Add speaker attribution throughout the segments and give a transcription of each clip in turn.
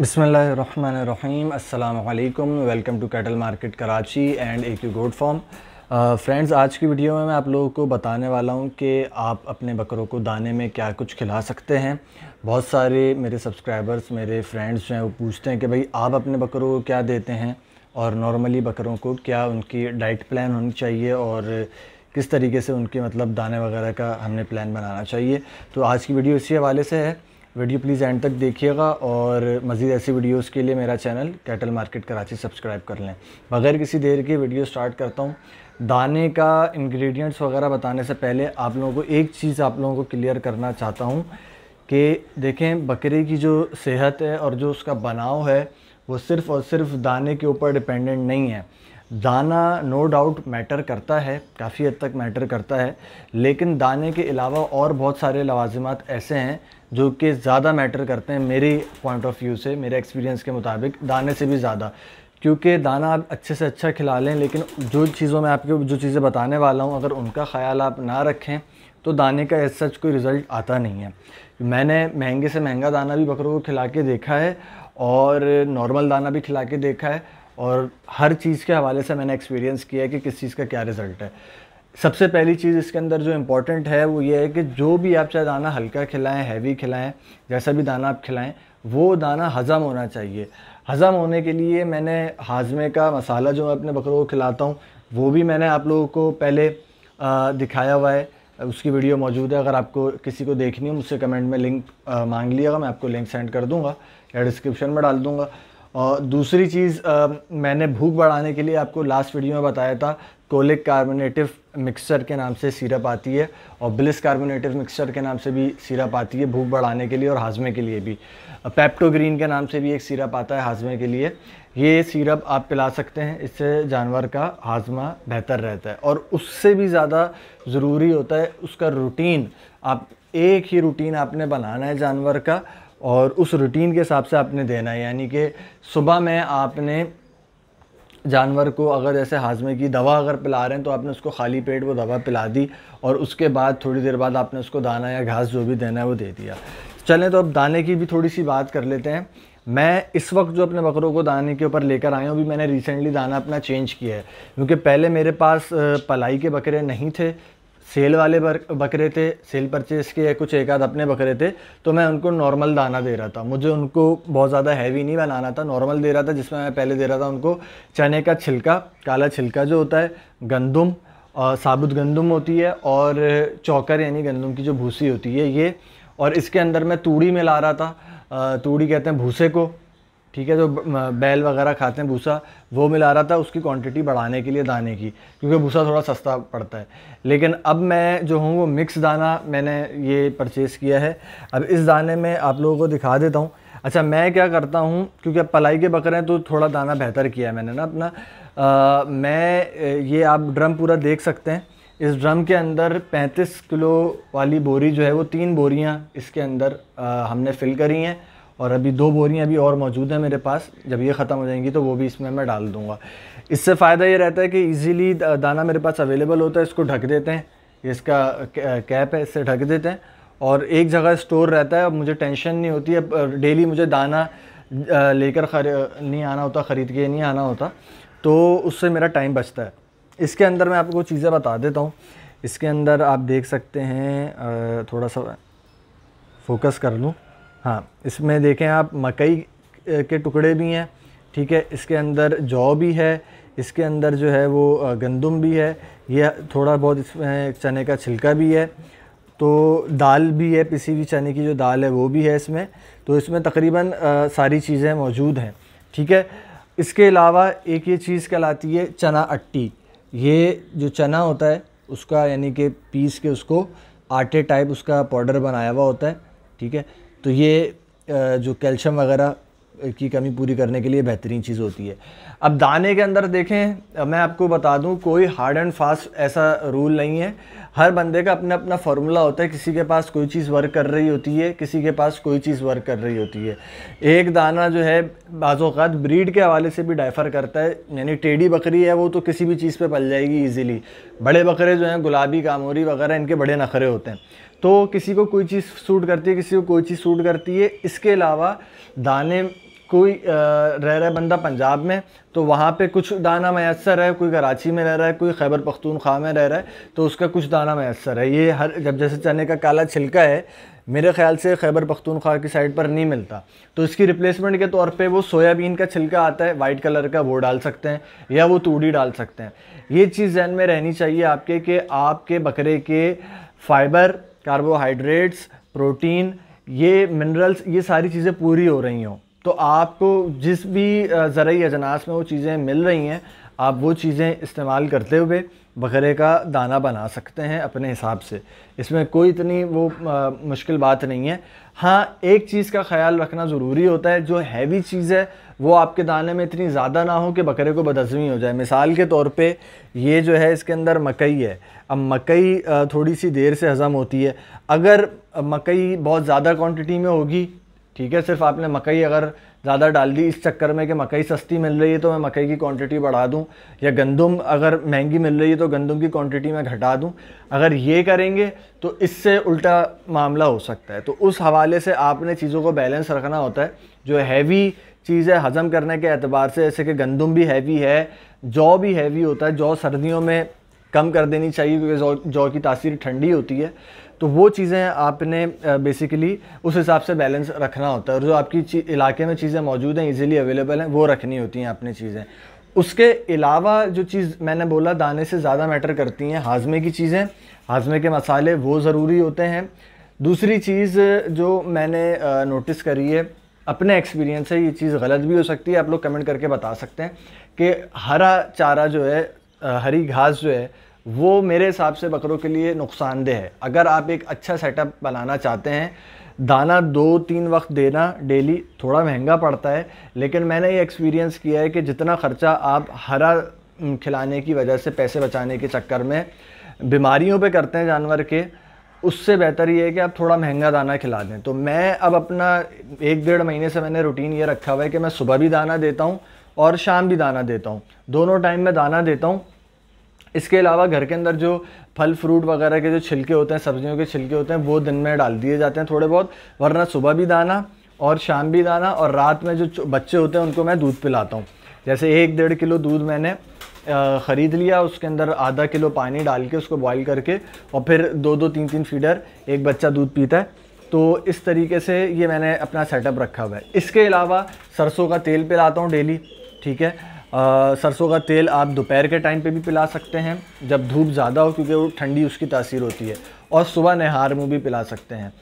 Speaker 1: बसमीम अल्लाम welcome to cattle market Karachi and A Q गोड फॉर्म फ्रेंड्स आज की वीडियो में मैं आप लोगों को बताने वाला हूँ कि आप अपने बकरों को दाने में क्या कुछ खिला सकते हैं बहुत सारे मेरे सब्सक्राइबर्स मेरे फ्रेंड्स जो हैं वो पूछते हैं कि भाई आप अपने बकरों को क्या देते हैं और नॉर्मली बकरों को क्या उनकी डाइट प्लान होनी चाहिए और किस तरीके से उनके मतलब दाने वगैरह का हमने प्लान बनाना चाहिए तो आज की वीडियो इसी हवाले से है वीडियो प्लीज़ एंड तक देखिएगा और मज़ीद ऐसी वीडियोस के लिए मेरा channel cattle market Karachi subscribe कर लें बगैर किसी देर के वीडियो स्टार्ट करता हूँ दाने का इंग्रेडिएंट्स वगैरह बताने से पहले आप लोगों को एक चीज़ आप लोगों को क्लियर करना चाहता हूँ कि देखें बकरे की जो सेहत है और जो उसका बनाव है वो सिर्फ़ और सिर्फ दाने के ऊपर डिपेंडेंट नहीं है दाना नो डाउट मैटर करता है काफ़ी हद तक मैटर करता है लेकिन दाने के अलावा और बहुत सारे लवाजमत ऐसे हैं जो कि ज़्यादा मैटर करते हैं मेरी पॉइंट ऑफ व्यू से मेरे एक्सपीरियंस के मुताबिक दाने से भी ज़्यादा क्योंकि दाना आप अच्छे से अच्छा खिला लें लेकिन जो चीज़ों में आपके जो चीज़ें बताने वाला हूँ अगर उनका ख्याल आप ना रखें तो दाने का एज सच कोई रिज़ल्ट आता नहीं है मैंने महंगे से महंगा दाना भी बकरों को खिला के देखा है और नॉर्मल दाना भी खिला के देखा है और हर चीज़ के हवाले से मैंने एक्सपीरियंस किया है कि किस चीज़ का क्या रिज़ल्ट है सबसे पहली चीज़ इसके अंदर जो इम्पॉर्टेंट है वो ये है कि जो भी आप चाहे दाना हल्का खिलाएं हैवी खिलाएं जैसा भी दाना आप खिलाएं वो दाना हज़म होना चाहिए हज़म होने के लिए मैंने हाजमे का मसाला जो मैं अपने बकरों को खिलाता हूँ वो भी मैंने आप लोगों को पहले आ, दिखाया हुआ है उसकी वीडियो मौजूद है अगर आपको किसी को देखनी हो मुझसे कमेंट में लिंक आ, मांग लिएगा मैं आपको लिंक सेंड कर दूँगा या डिस्क्रिप्शन में डाल दूँगा और दूसरी चीज़ मैंने भूख बढ़ाने के लिए आपको लास्ट वीडियो में बताया था कोलिक कार्बोनेटिव मिक्सचर के नाम से सिरप आती है और ब्लिस कार्बोनेटिव मिक्सचर के नाम से भी सिरप आती है भूख बढ़ाने के लिए और हाजमे के लिए भी पैप्टोग्रीन के नाम से भी एक सिरप आता है हाजमे के लिए ये सिरप आप पिला सकते हैं इससे जानवर का हाजमा बेहतर रहता है और उससे भी ज़्यादा ज़रूरी होता है उसका रूटीन आप एक ही रूटीन आपने बनाना है जानवर का और उस रूटीन के हिसाब से आपने देना है यानी कि सुबह में आपने जानवर को अगर जैसे हाजमे की दवा अगर पिला रहे हैं तो आपने उसको खाली पेट वो दवा पिला दी और उसके बाद थोड़ी देर बाद आपने उसको दाना या घास जो भी देना है वो दे दिया चलें तो अब दाने की भी थोड़ी सी बात कर लेते हैं मैं इस वक्त जो अपने बकरों को दाने के ऊपर लेकर आया हूँ अभी मैंने रिसेंटली दाना अपना चेंज किया है क्योंकि पहले मेरे पास पलाई के बकरे नहीं थे सेल वाले बकरे थे सेल परचेज़ के कुछ एक आध अपने बकरे थे तो मैं उनको नॉर्मल दाना दे रहा था मुझे उनको बहुत ज़्यादा हैवी नहीं बनाना था नॉर्मल दे रहा था जिसमें मैं पहले दे रहा था उनको चने का छिलका काला छिलका जो होता है गंदुम और साबुत गंदुम होती है और चौकर यानी गंदुम की जो भूसी होती है ये और इसके अंदर मैं तूड़ी मिला रहा था तूड़ी कहते हैं भूसे को ठीक है जो बैल वगैरह खाते हैं भूसा वो मिला रहा था उसकी क्वांटिटी बढ़ाने के लिए दाने की क्योंकि भूसा थोड़ा सस्ता पड़ता है लेकिन अब मैं जो हूँ वो मिक्स दाना मैंने ये परचेज़ किया है अब इस दाने में आप लोगों को दिखा देता हूँ अच्छा मैं क्या करता हूँ क्योंकि अब पलाई के बकरे हैं तो थोड़ा दाना बेहतर किया है मैंने ना अपना आ, मैं ये आप ड्रम पूरा देख सकते हैं इस ड्रम के अंदर 35 किलो वाली बोरी जो है वो तीन बोरियाँ इसके अंदर आ, हमने फिल करी हैं और अभी दो बोरियाँ अभी और मौजूद हैं मेरे पास जब ये ख़त्म हो जाएंगी तो वो भी इसमें मैं डाल दूँगा इससे फ़ायदा ये रहता है कि ईज़िली दाना मेरे पास अवेलेबल होता है इसको ढक देते हैं इसका कैप है इससे ढक देते हैं और एक जगह स्टोर रहता है अब मुझे टेंशन नहीं होती अब डेली मुझे दाना लेकर खर नहीं आना होता ख़रीद के नहीं आना होता तो उससे मेरा टाइम बचता है इसके अंदर मैं आपको चीज़ें बता देता हूँ इसके अंदर आप देख सकते हैं थोड़ा सा फोकस कर लूँ हाँ इसमें देखें आप मकई के टुकड़े भी हैं ठीक है इसके अंदर जौ भी है इसके अंदर जो है वो गंदम भी है यह थोड़ा बहुत इसमें चने का छिलका भी है तो दाल भी है पिसी हुई चने की जो दाल है वो भी है इसमें तो इसमें तकरीबन सारी चीज़ें मौजूद हैं ठीक है इसके अलावा एक ये चीज़ कहलाती है चना अट्टी ये जो चना होता है उसका यानी कि पीस के उसको आटे टाइप उसका पाउडर बनाया हुआ होता है ठीक है तो ये जो कैल्शियम वगैरह की कमी पूरी करने के लिए बेहतरीन चीज़ होती है अब दाने के अंदर देखें मैं आपको बता दूं कोई हार्ड एंड फास्ट ऐसा रूल नहीं है हर बंदे का अपना अपना फार्मूला होता है किसी के पास कोई चीज़ वर्क कर रही होती है किसी के पास कोई चीज़ वर्क कर रही होती है एक दाना जो है बाज़ात ब्रीड के हवाले से भी डाइफर करता है यानी टेढ़ी बकरी है वो तो किसी भी चीज़ पर पल जाएगी ईजिली बड़े बकरे जो हैं गुलाबी कामोरी वगैरह इनके बड़े नखरे होते हैं तो किसी को कोई चीज़ सूट करती है किसी को कोई चीज़ सूट करती है इसके अलावा दाने कोई रह रहा है बंदा पंजाब में तो वहाँ पे कुछ दाना मैसर है कोई कराची में रह रहा है कोई खैबर पख्तूनख्वा में रह रहा है तो उसका कुछ दाना मैसर है ये हर जब जैसे चने का काला छिलका है मेरे ख्याल से खैबर पख्तूनख्वा की साइड पर नहीं मिलता तो इसकी रिप्लेसमेंट के तौर पे वो सोयाबीन का छिलका आता है वाइट कलर का वो डाल सकते हैं या वो तूड़ी डाल सकते हैं ये चीज़ जहन में रहनी चाहिए आपके कि आपके बकरे के फाइबर कार्बोहाइड्रेट्स प्रोटीन ये मिनरल्स ये सारी चीज़ें पूरी हो रही हों तो आपको जिस भी जरिए अजनास में वो चीज़ें मिल रही हैं आप वो चीज़ें इस्तेमाल करते हुए बकरे का दाना बना सकते हैं अपने हिसाब से इसमें कोई इतनी वो आ, मुश्किल बात नहीं है हाँ एक चीज़ का ख्याल रखना ज़रूरी होता है जो हैवी चीज़ है वो आपके दाने में इतनी ज़्यादा ना हो कि बकरे को बदजमी हो जाए मिसाल के तौर पे ये जो है इसके अंदर मकई है अब मकई थोड़ी सी देर से हज़म होती है अगर मकई बहुत ज़्यादा क्वांटिटी में होगी ठीक है सिर्फ आपने मकई अगर ज़्यादा डाल दी इस चक्कर में कि मकई सस्ती मिल रही है तो मैं मकई की क्वांटिटी बढ़ा दूं या गंदम अगर महंगी मिल रही है तो गंदम की क्वांटिटी मैं घटा दूं अगर ये करेंगे तो इससे उल्टा मामला हो सकता है तो उस हवाले से आपने चीज़ों को बैलेंस रखना होता है जो हैवी चीज़ है हज़म करने के अतबार से जैसे कि गंदम भी हैवी है जौ भी हैवी होता है जौ सर्दियों में कम कर देनी चाहिए क्योंकि जौ जौ की तासीर ठंडी होती है तो वो चीज़ें आपने बेसिकली उस हिसाब से बैलेंस रखना होता है और जो आपकी इलाके में चीज़ें मौजूद हैं ईज़िली अवेलेबल हैं वो रखनी होती हैं आपने चीज़ें उसके अलावा जो चीज़ मैंने बोला दाने से ज़्यादा मैटर करती हैं हाजमे की चीज़ें हाजमे के मसाले वो ज़रूरी होते हैं दूसरी चीज़ जो मैंने नोटिस करी है अपने एक्सपीरियंस से ये चीज़ गलत भी हो सकती है आप लोग कमेंट करके बता सकते हैं कि हरा चारा जो है हरी घास जो है वो मेरे हिसाब से बकरों के लिए नुकसानदेह है अगर आप एक अच्छा सेटअप बनाना चाहते हैं दाना दो तीन वक्त देना डेली थोड़ा महंगा पड़ता है लेकिन मैंने ये एक्सपीरियंस किया है कि जितना ख़र्चा आप हरा खिलाने की वजह से पैसे बचाने के चक्कर में बीमारियों पे करते हैं जानवर के उससे बेहतर ये है कि आप थोड़ा महंगा दाना खिला दें तो मैं अब अपना एक डेढ़ महीने से मैंने रूटीन ये रखा हुआ है कि मैं सुबह भी दाना देता हूँ और शाम भी दाना देता हूँ दोनों टाइम में दाना देता हूँ इसके अलावा घर के अंदर जो फल फ्रूट वगैरह के जो छिलके होते हैं सब्जियों के छिलके होते हैं वो दिन में डाल दिए जाते हैं थोड़े बहुत वरना सुबह भी दाना और शाम भी दाना और रात में जो बच्चे होते हैं उनको मैं दूध पिलाता हूँ जैसे एक डेढ़ किलो दूध मैंने ख़रीद लिया उसके अंदर आधा किलो पानी डाल के उसको बॉईल करके और फिर दो दो तीन तीन फीडर एक बच्चा दूध पीता है तो इस तरीके से ये मैंने अपना सेटअप रखा हुआ है इसके अलावा सरसों का तेल पिलाता हूँ डेली ठीक है सरसों का तेल आप दोपहर के टाइम पे भी पिला सकते हैं जब धूप ज़्यादा हो क्योंकि वो ठंडी उसकी तासीर होती है और सुबह नहार में भी पिला सकते हैं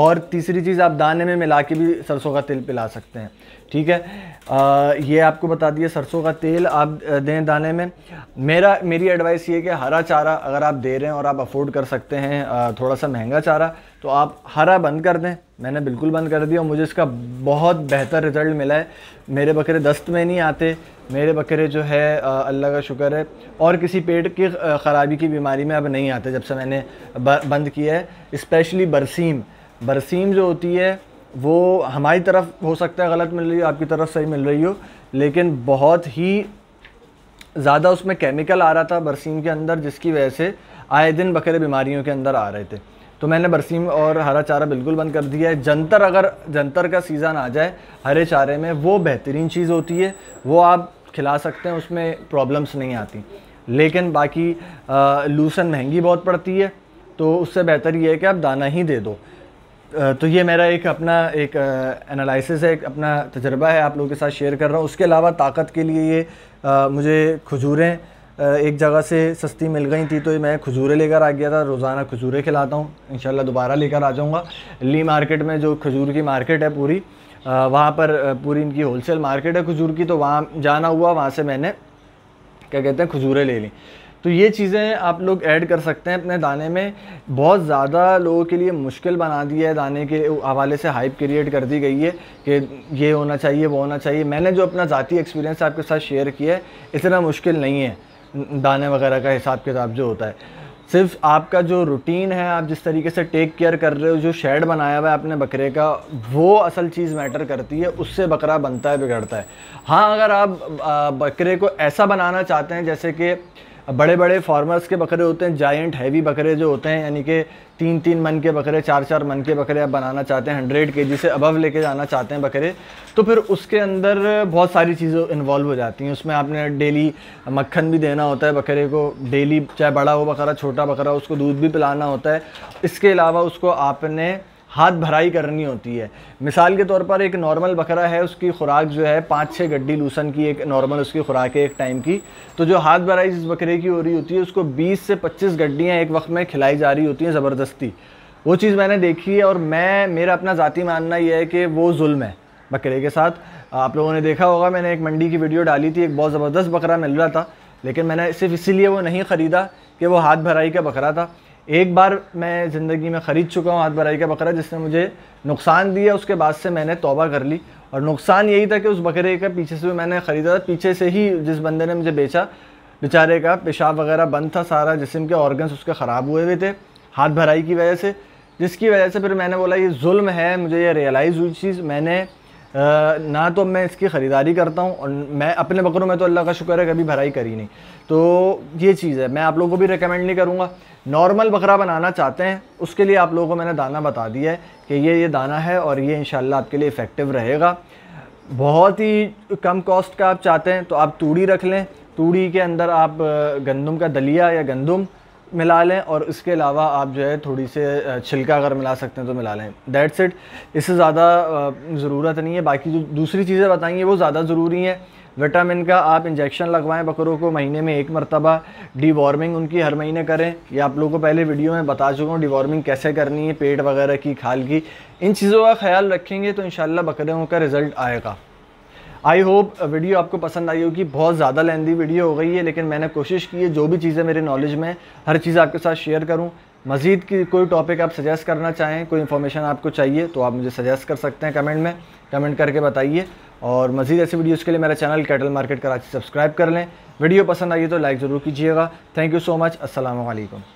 Speaker 1: और तीसरी चीज़ आप दाने में मिला के भी सरसों का तेल पिला सकते हैं ठीक है आ, ये आपको बता दिए सरसों का तेल आप दें दाने में मेरा मेरी एडवाइस ये है कि हरा चारा अगर आप दे रहे हैं और आप अफोर्ड कर सकते हैं थोड़ा सा महंगा चारा तो आप हरा बंद कर दें मैंने बिल्कुल बंद कर दिया और मुझे इसका बहुत बेहतर रिज़ल्ट मिला है मेरे बकरे दस्त में नहीं आते मेरे बकरे जो है अल्लाह का शुक्र है और किसी पेट की ख़राबी की बीमारी में अब नहीं आते जब से मैंने बंद किया है इस्पेशली बरसीम बरसीम जो होती है वो हमारी तरफ हो सकता है गलत मिल रही हो आपकी तरफ सही मिल रही हो लेकिन बहुत ही ज़्यादा उसमें केमिकल आ रहा था बरसीम के अंदर जिसकी वजह से आए दिन बकरे बीमारियों के अंदर आ रहे थे तो मैंने बरसीम और हरा चारा बिल्कुल बंद कर दिया है जंतर अगर जंतर का सीज़न आ जाए हरे चारे में वो बेहतरीन चीज़ होती है वो आप खिला सकते हैं उसमें प्रॉब्लम्स नहीं आती लेकिन बाकी लूसन महंगी बहुत पड़ती है तो उससे बेहतर ये है कि आप दाना ही दे दो तो ये मेरा एक अपना एक एनालिसिस है एक अपना तजर्बा है आप लोगों के साथ शेयर कर रहा हूँ उसके अलावा ताकत के लिए ये आ, मुझे खजूरें एक जगह से सस्ती मिल गई थी तो मैं खजूरें लेकर आ गया था रोज़ाना खजूरें खिलाता हूँ इन दोबारा लेकर आ जाऊँगा ली मार्केट में जो खजूर की मार्केट है पूरी वहाँ पर पूरी इनकी होलसेल मार्केट है खजूर की तो वहाँ जाना हुआ वहाँ से मैंने क्या कहते हैं खजूरें ले ली तो ये चीज़ें आप लोग ऐड कर सकते हैं अपने दाने में बहुत ज़्यादा लोगों के लिए मुश्किल बना दिया है दाने के हवाले से हाइप क्रिएट कर दी गई है कि ये होना चाहिए वो होना चाहिए मैंने जो अपना ज़ाती एक्सपीरियंस आपके साथ शेयर किया है इतना मुश्किल नहीं है दाने वगैरह का हिसाब किताब जो होता है सिर्फ आपका जो रूटीन है आप जिस तरीके से टेक केयर कर रहे हो जो शेड बनाया हुआ है आपने बकरे का वो असल चीज़ मैटर करती है उससे बकरा बनता है बिगड़ता है हाँ अगर आप बकरे को ऐसा बनाना चाहते हैं जैसे कि बड़े बड़े फार्मर्स के बकरे होते हैं जाइंट हैवी बकरे जो होते हैं यानी कि तीन तीन मन के बकरे चार चार मन के बकरे आप बनाना चाहते हैं हंड्रेड के से अबव लेके जाना चाहते हैं बकरे तो फिर उसके अंदर बहुत सारी चीज़ें इन्वॉल्व हो जाती हैं उसमें आपने डेली मक्खन भी देना होता है बकरे को डेली चाहे बड़ा हो बकरा छोटा बकरा उसको दूध भी पिलाना होता है इसके अलावा उसको आपने हाथ भराई करनी होती है मिसाल के तौर पर एक नॉर्मल बकरा है उसकी खुराक जो है पाँच छः गड्डी लूसन की एक नॉर्मल उसकी खुराक है एक टाइम की तो जो हाथ भराई जिस बकरे की हो रही होती है उसको 20 से 25 गड्डियाँ एक वक्त में खिलाई जा रही होती हैं ज़बरदस्ती वो चीज़ मैंने देखी है और मैं मेरा अपना ज़ाती मानना यह है कि वो जुल्म है बकरे के साथ आप लोगों ने देखा होगा मैंने एक मंडी की वीडियो डाली थी एक बहुत ज़बरदस्त बकरा मिल रहा था लेकिन मैंने सिर्फ इसीलिए वो नहीं ख़रीदा कि वो हाथ भराई का बकरा था एक बार मैं ज़िंदगी में ख़रीद चुका हूँ हाथ भराई का बकरा जिसने मुझे नुकसान दिया उसके बाद से मैंने तोबा कर ली और नुकसान यही था कि उस बकरे का पीछे से मैंने ख़रीदा था पीछे से ही जिस बंदे ने मुझे बेचा बेचारे का पेशाब वगैरह बंद था सारा जिसम के ऑर्गन्स उसके ख़राब हुए हुए थे हाथ भराई की वजह से जिसकी वजह से फिर मैंने बोला ये जुल्म है मुझे ये रियलाइज़ हुई चीज़ मैंने ना तो मैं इसकी ख़रीदारी करता हूँ और मैं अपने बकरों में तो अल्लाह का शुक्र है कभी भराई करी नहीं तो ये चीज़ है मैं आप लोगों को भी रिकमेंड नहीं करूँगा नॉर्मल बकरा बनाना चाहते हैं उसके लिए आप लोगों को मैंने दाना बता दिया है कि ये ये दाना है और ये इन आपके लिए इफ़ेक्टिव रहेगा बहुत ही कम कॉस्ट का आप चाहते हैं तो आप तूड़ी रख लें तूड़ी के अंदर आप गंदम का दलिया या गंदम मिला लें और इसके अलावा आप जो है थोड़ी से छिलका अगर मिला सकते हैं तो मिला लें डेट्स इट इससे ज़्यादा ज़रूरत नहीं है बाकी जो दूसरी चीज़ें बताएंगे वो ज़्यादा ज़रूरी हैं विटामिन का आप इंजेक्शन लगवाएं बकरों को महीने में एक मरतबा डिवॉर्मिंग उनकी हर महीने करें ये आप लोगों को पहले वीडियो में बता चुका हूँ डिवॉर्मिंग कैसे करनी है पेट वगैरह की खाल की इन चीज़ों का ख्याल रखेंगे तो इन बकरों का रिज़ल्ट आएगा आई होप वीडियो आपको पसंद आई होगी बहुत ज़्यादा लेंदी वीडियो हो गई है लेकिन मैंने कोशिश की है जो भी चीज़ें मेरे नॉलेज में हर चीज़ आपके साथ शेयर करूँ मज़ीद की कोई टॉपिक आप सजेस्ट करना चाहें कोई इन्फॉर्मेशन आपको चाहिए तो आप मुझे सजेस्ट कर सकते हैं कमेंट में कमेंट करके बताइए और मज़ीद ऐसी वीडियोज़ के लिए मेरा channel cattle market Karachi subscribe कर लें वीडियो पसंद आई तो लाइक ज़रूर कीजिएगा थैंक यू सो मच असलकम